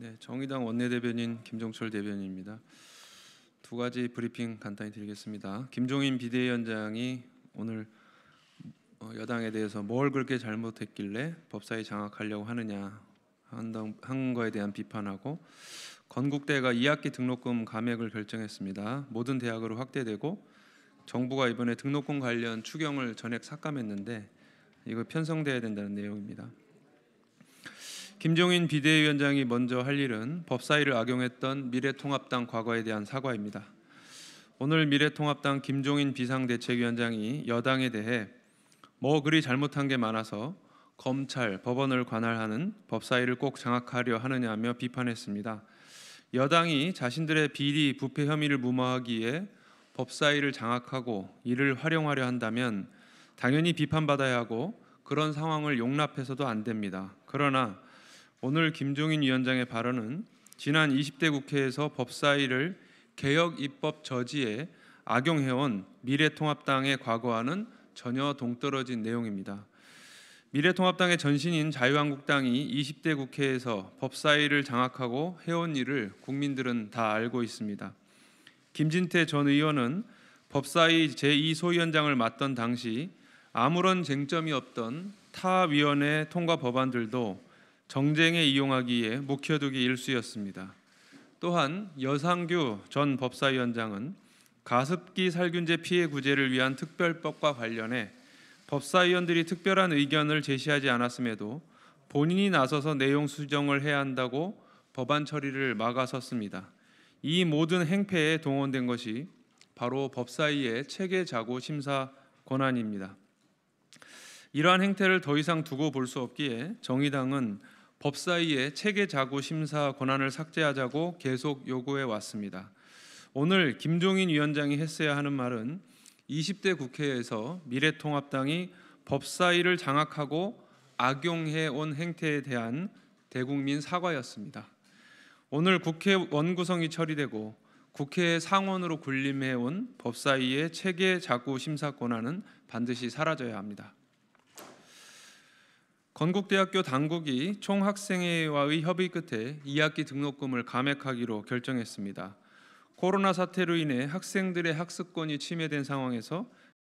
네, 정의당 원내대변인 김종철 대변인입니다. 두 가지 브리핑 간단히 드리겠습니다. 김종인 비대위원장이 오늘 어, 여당에 대해서 뭘 그렇게 잘못했길래 법사위 장악하려고 하느냐 한 거에 대한 비판하고 건국대가 2학기 등록금 감액을 결정했습니다. 모든 대학으로 확대되고 정부가 이번에 등록금 관련 추경을 전액 삭감했는데 이거 편성돼야 된다는 내용입니다. 김종인 비대위원장이 먼저 할 일은 법사위를 악용했던 미래통합당 과거에 대한 사과입니다. 오늘 미래통합당 김종인 비상대책위원장이 여당에 대해 뭐 그리 잘못한 게 많아서 검찰, 법원을 관할하는 법사위를 꼭 장악하려 하느냐며 비판했습니다. 여당이 자신들의 비리, 부패 혐의를 무마하기에 법사위를 장악하고 이를 활용하려 한다면 당연히 비판받아야 하고 그런 상황을 용납해서도 안 됩니다. 그러나 오늘 김종인 위원장의 발언은 지난 20대 국회에서 법사위를 개혁 입법 저지에 악용해온 미래통합당의 과거와는 전혀 동떨어진 내용입니다. 미래통합당의 전신인 자유한국당이 20대 국회에서 법사위를 장악하고 해온 일을 국민들은 다 알고 있습니다. 김진태 전 의원은 법사위 제2소위원장을 맡던 당시 아무런 쟁점이 없던 타 위원회 통과 법안들도 정쟁에 이용하기에 묵혀두기 일쑤였습니다. 또한 여상규 전 법사위원장은 가습기 살균제 피해 구제를 위한 특별법과 관련해 법사위원들이 특별한 의견을 제시하지 않았음에도 본인이 나서서 내용 수정을 해야 한다고 법안 처리를 막아섰습니다. 이 모든 행패에 동원된 것이 바로 법사위의 체계 자구 심사 권한입니다. 이러한 행태를 더 이상 두고 볼 수 없기에 정의당은 법사위에 체계자구 심사 권한을 삭제하자고 계속 요구해 왔습니다. 오늘 김종인 위원장이 했어야 하는 말은 20대 국회에서 미래통합당이 법사위를 장악하고 악용해 온 행태에 대한 대국민 사과였습니다. 오늘 국회 원구성이 처리되고 국회 상원으로 군림해 온 법사위의 체계 자구 심사 권한은 반드시 사라져야 합니다. 건국대학교 당국이 총학생회와의 협의 끝에 2학기 등록금을 감액하기로 결정했습니다. 코로나 사태로 인해 학생들의 학습권이 침해된 상황에서